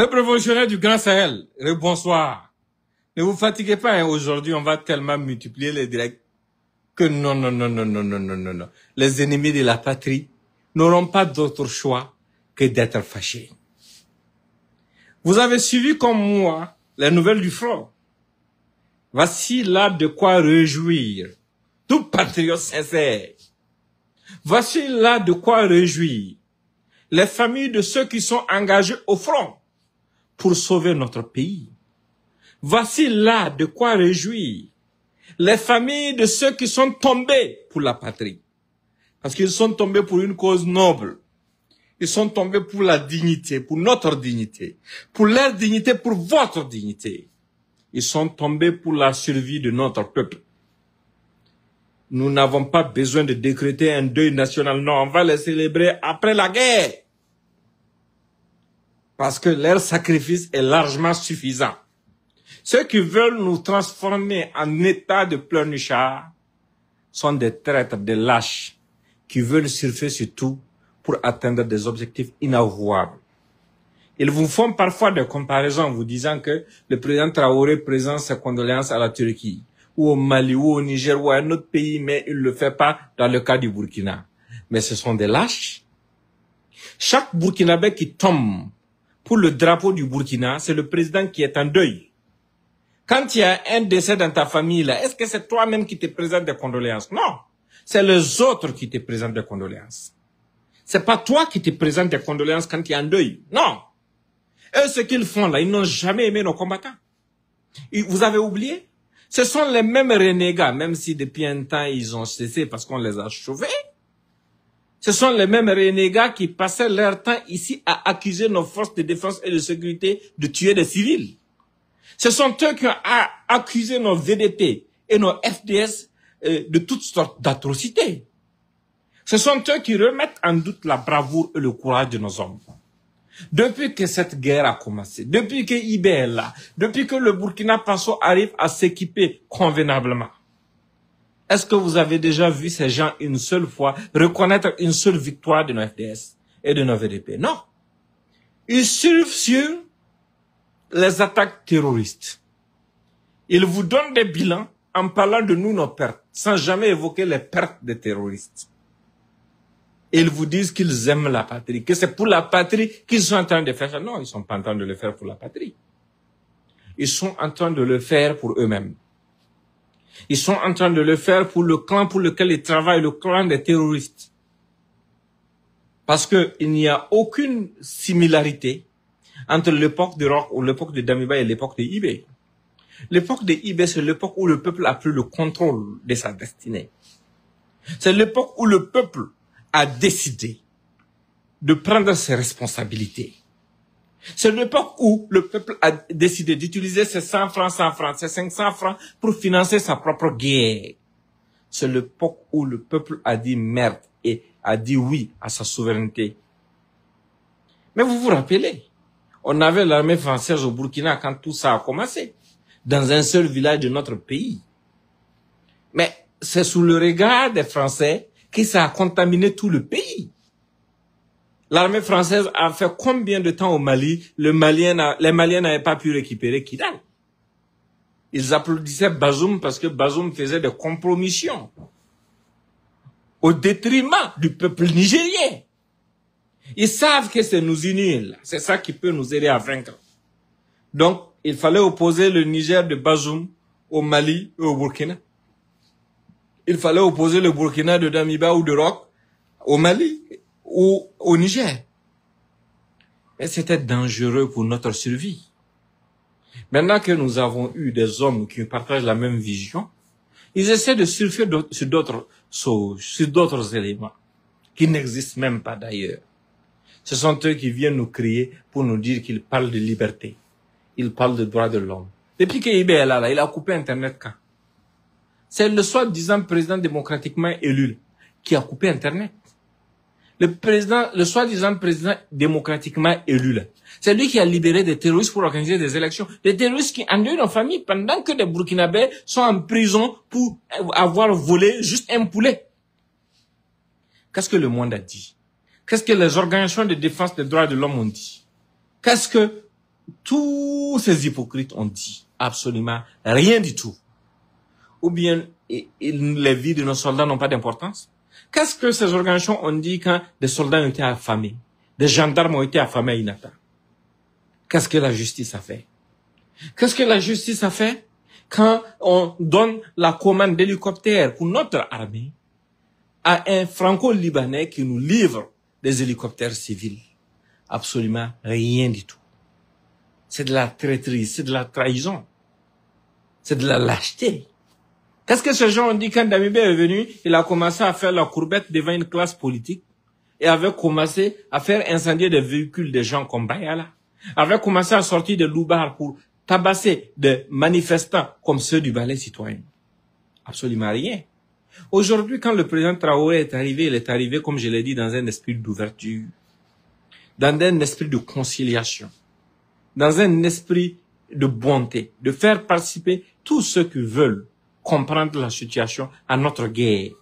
Le préventionnel du Grand Sahel, le bonsoir. Ne vous fatiguez pas, hein. aujourd'hui on va tellement multiplier les directs que non, non, non, non, non, non, non, non, non. Les ennemis de la patrie n'auront pas d'autre choix que d'être fâchés. Vous avez suivi comme moi les nouvelles du front. Voici là de quoi réjouir tout patriote sincère. Voici là de quoi réjouir les familles de ceux qui sont engagés au front pour sauver notre pays. Voici là de quoi réjouir les familles de ceux qui sont tombés pour la patrie. Parce qu'ils sont tombés pour une cause noble. Ils sont tombés pour la dignité, pour notre dignité, pour leur dignité, pour votre dignité. Ils sont tombés pour la survie de notre peuple. Nous n'avons pas besoin de décréter un deuil national. Non, on va le célébrer après la guerre parce que leur sacrifice est largement suffisant. Ceux qui veulent nous transformer en état de pleurnichard sont des traîtres, des lâches, qui veulent surfer sur tout pour atteindre des objectifs inavouables. Ils vous font parfois des comparaisons en vous disant que le président Traoré présente ses condoléances à la Turquie, ou au Mali, ou au Niger, ou à un autre pays, mais il ne le fait pas dans le cas du Burkina. Mais ce sont des lâches. Chaque Burkinabé qui tombe pour le drapeau du Burkina, c'est le président qui est en deuil. Quand il y a un décès dans ta famille, est-ce que c'est toi-même qui te présente des condoléances Non, c'est les autres qui te présentent des condoléances. C'est pas toi qui te présente des condoléances quand tu es en deuil. Non. Et ce qu'ils font là, ils n'ont jamais aimé nos combattants. Vous avez oublié Ce sont les mêmes renégats, même si depuis un temps, ils ont cessé parce qu'on les a chauvés. Ce sont les mêmes renégats qui passaient leur temps ici à accuser nos forces de défense et de sécurité de tuer des civils. Ce sont eux qui ont accusé nos VDP et nos FDS euh, de toutes sortes d'atrocités. Ce sont eux qui remettent en doute la bravoure et le courage de nos hommes. Depuis que cette guerre a commencé, depuis que IB depuis que le Burkina Faso arrive à s'équiper convenablement, est-ce que vous avez déjà vu ces gens une seule fois reconnaître une seule victoire de nos FDS et de nos VDP Non. Ils suivent sur les attaques terroristes. Ils vous donnent des bilans en parlant de nous, nos pertes, sans jamais évoquer les pertes des terroristes. ils vous disent qu'ils aiment la patrie, que c'est pour la patrie qu'ils sont en train de faire ça. Non, ils sont pas en train de le faire pour la patrie. Ils sont en train de le faire pour eux-mêmes. Ils sont en train de le faire pour le clan pour lequel ils travaillent, le clan des terroristes. Parce qu'il n'y a aucune similarité entre l'époque de Rock ou l'époque de Damiba et l'époque de eBay. L'époque de eBay, c'est l'époque où le peuple a pris le contrôle de sa destinée. C'est l'époque où le peuple a décidé de prendre ses responsabilités. C'est l'époque où le peuple a décidé d'utiliser ses 100 francs, 100 francs, ses 500 francs pour financer sa propre guerre. C'est l'époque où le peuple a dit merde et a dit oui à sa souveraineté. Mais vous vous rappelez, on avait l'armée française au Burkina quand tout ça a commencé, dans un seul village de notre pays. Mais c'est sous le regard des Français que ça a contaminé tout le pays. L'armée française a fait combien de temps au Mali le Les Maliens n'avaient pas pu récupérer Kidal. Ils applaudissaient Bazoum parce que Bazoum faisait des compromissions au détriment du peuple nigérien. Ils savent que c'est nous unir. C'est ça qui peut nous aider à vaincre. Donc, il fallait opposer le Niger de Bazoum au Mali et au Burkina. Il fallait opposer le Burkina de Damiba ou de Rock au Mali ou au Niger. Et c'était dangereux pour notre survie. Maintenant que nous avons eu des hommes qui partagent la même vision, ils essaient de surfer sur d'autres choses, sur d'autres éléments qui n'existent même pas d'ailleurs. Ce sont eux qui viennent nous crier pour nous dire qu'ils parlent de liberté. Ils parlent de droits de l'homme. Depuis que est là, là, il a coupé Internet quand C'est le soi-disant président démocratiquement élu qui a coupé Internet. Le président, le soi-disant président démocratiquement élu, là, c'est lui qui a libéré des terroristes pour organiser des élections. Des terroristes qui endeuillent nos familles pendant que des Burkinabés sont en prison pour avoir volé juste un poulet. Qu'est-ce que le monde a dit Qu'est-ce que les organisations de défense des droits de l'homme ont dit Qu'est-ce que tous ces hypocrites ont dit Absolument rien du tout. Ou bien les vies de nos soldats n'ont pas d'importance Qu'est-ce que ces organisations ont dit quand des soldats ont été affamés, des gendarmes ont été affamés à Inata Qu'est-ce que la justice a fait Qu'est-ce que la justice a fait quand on donne la commande d'hélicoptères pour notre armée à un franco-libanais qui nous livre des hélicoptères civils Absolument rien du tout. C'est de la traîtrise, c'est de la trahison, c'est de la lâcheté est ce que ce genre dit quand Damibé est venu Il a commencé à faire la courbette devant une classe politique et avait commencé à faire incendier des véhicules des gens comme Bayala. Avait commencé à sortir de Loubar pour tabasser des manifestants comme ceux du Ballet citoyen. Absolument rien. Aujourd'hui, quand le président Traoré est arrivé, il est arrivé, comme je l'ai dit, dans un esprit d'ouverture, dans un esprit de conciliation, dans un esprit de bonté, de faire participer tous ceux qui veulent comprendre la situation à notre guerre.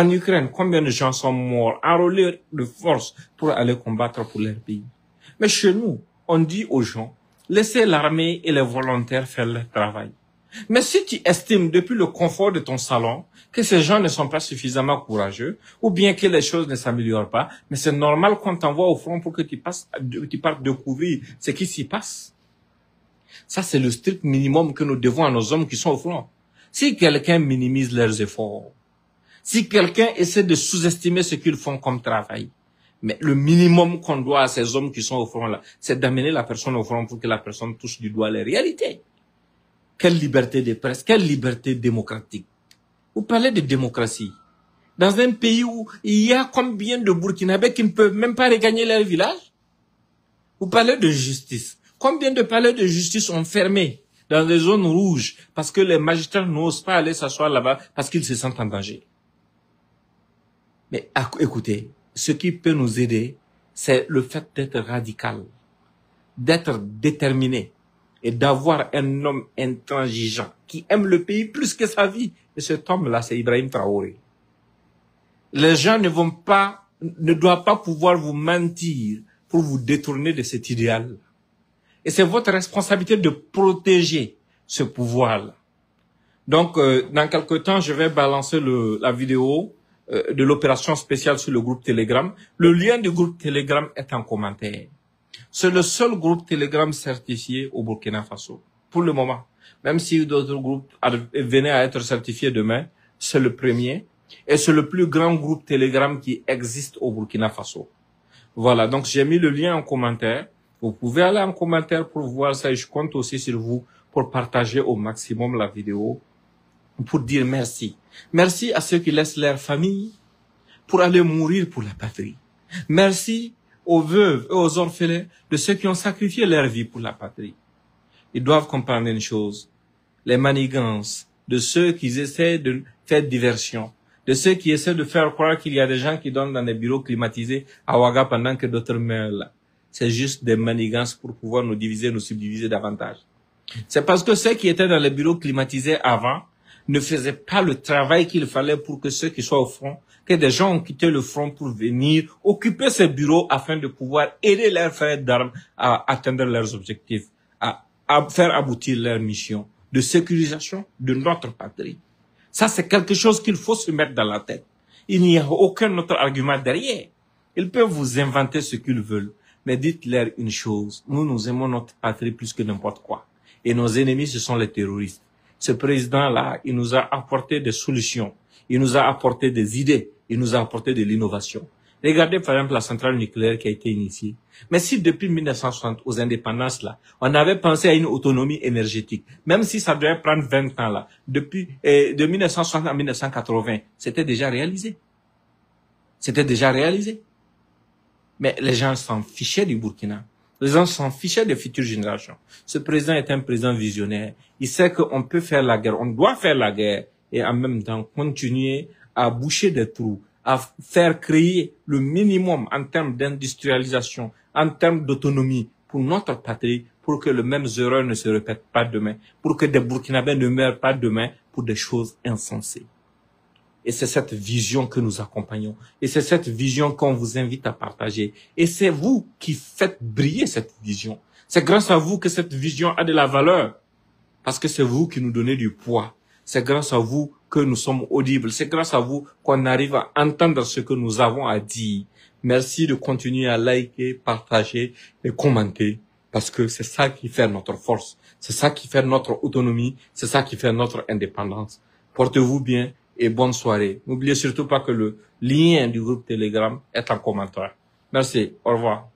En Ukraine, combien de gens sont morts, enrôlés de force pour aller combattre pour leur pays. Mais chez nous, on dit aux gens, laissez l'armée et les volontaires faire leur travail. Mais si tu estimes depuis le confort de ton salon que ces gens ne sont pas suffisamment courageux ou bien que les choses ne s'améliorent pas, mais c'est normal qu'on t'envoie au front pour que tu, passes, tu partes découvrir ce qui s'y passe. Ça, c'est le strict minimum que nous devons à nos hommes qui sont au front. Si quelqu'un minimise leurs efforts, si quelqu'un essaie de sous-estimer ce qu'ils font comme travail, mais le minimum qu'on doit à ces hommes qui sont au front là, c'est d'amener la personne au front pour que la personne touche du doigt les réalités. Quelle liberté de presse, quelle liberté démocratique. Vous parlez de démocratie. Dans un pays où il y a combien de Burkinabés qui ne peuvent même pas regagner leur village Vous parlez de justice. Combien de palais de justice ont fermé dans les zones rouges, parce que les magistrats n'osent pas aller s'asseoir là-bas parce qu'ils se sentent en danger. Mais écoutez, ce qui peut nous aider, c'est le fait d'être radical, d'être déterminé et d'avoir un homme intransigeant qui aime le pays plus que sa vie. Et cet homme-là, c'est Ibrahim Traoré. Les gens ne vont pas, ne doivent pas pouvoir vous mentir pour vous détourner de cet idéal. Et c'est votre responsabilité de protéger ce pouvoir-là. Donc, euh, dans quelques temps, je vais balancer la vidéo euh, de l'opération spéciale sur le groupe Telegram. Le lien du groupe Telegram est en commentaire. C'est le seul groupe Telegram certifié au Burkina Faso, pour le moment. Même si d'autres groupes venaient à être certifiés demain, c'est le premier. Et c'est le plus grand groupe Telegram qui existe au Burkina Faso. Voilà, donc j'ai mis le lien en commentaire. Vous pouvez aller en commentaire pour voir ça. et Je compte aussi sur vous pour partager au maximum la vidéo, pour dire merci. Merci à ceux qui laissent leur famille pour aller mourir pour la patrie. Merci aux veuves et aux orphelins de ceux qui ont sacrifié leur vie pour la patrie. Ils doivent comprendre une chose. Les manigances de ceux qui essaient de faire diversion, de ceux qui essaient de faire croire qu'il y a des gens qui donnent dans des bureaux climatisés à Ouaga pendant que d'autres meurent là c'est juste des manigances pour pouvoir nous diviser, nous subdiviser davantage. C'est parce que ceux qui étaient dans les bureaux climatisés avant ne faisaient pas le travail qu'il fallait pour que ceux qui soient au front, que des gens ont quitté le front pour venir occuper ces bureaux afin de pouvoir aider leurs frères d'armes à atteindre leurs objectifs, à, à faire aboutir leur mission de sécurisation de notre patrie. Ça, c'est quelque chose qu'il faut se mettre dans la tête. Il n'y a aucun autre argument derrière. Ils peuvent vous inventer ce qu'ils veulent. Mais dites-leur une chose, nous, nous aimons notre patrie plus que n'importe quoi. Et nos ennemis, ce sont les terroristes. Ce président-là, il nous a apporté des solutions, il nous a apporté des idées, il nous a apporté de l'innovation. Regardez par exemple la centrale nucléaire qui a été initiée. Mais si depuis 1960, aux indépendances là, on avait pensé à une autonomie énergétique, même si ça devait prendre 20 ans là, depuis euh, de 1960 à 1980, c'était déjà réalisé. C'était déjà réalisé. Mais les gens s'en fichaient du Burkina. Les gens s'en fichaient des futures générations. Ce président est un président visionnaire. Il sait qu'on peut faire la guerre, on doit faire la guerre et en même temps continuer à boucher des trous, à faire créer le minimum en termes d'industrialisation, en termes d'autonomie pour notre patrie, pour que les mêmes erreurs ne se répètent pas demain, pour que des Burkinabés ne meurent pas demain pour des choses insensées. Et c'est cette vision que nous accompagnons. Et c'est cette vision qu'on vous invite à partager. Et c'est vous qui faites briller cette vision. C'est grâce à vous que cette vision a de la valeur. Parce que c'est vous qui nous donnez du poids. C'est grâce à vous que nous sommes audibles. C'est grâce à vous qu'on arrive à entendre ce que nous avons à dire. Merci de continuer à liker, partager et commenter. Parce que c'est ça qui fait notre force. C'est ça qui fait notre autonomie. C'est ça qui fait notre indépendance. Portez-vous bien et bonne soirée. N'oubliez surtout pas que le lien du groupe Telegram est en commentaire. Merci, au revoir.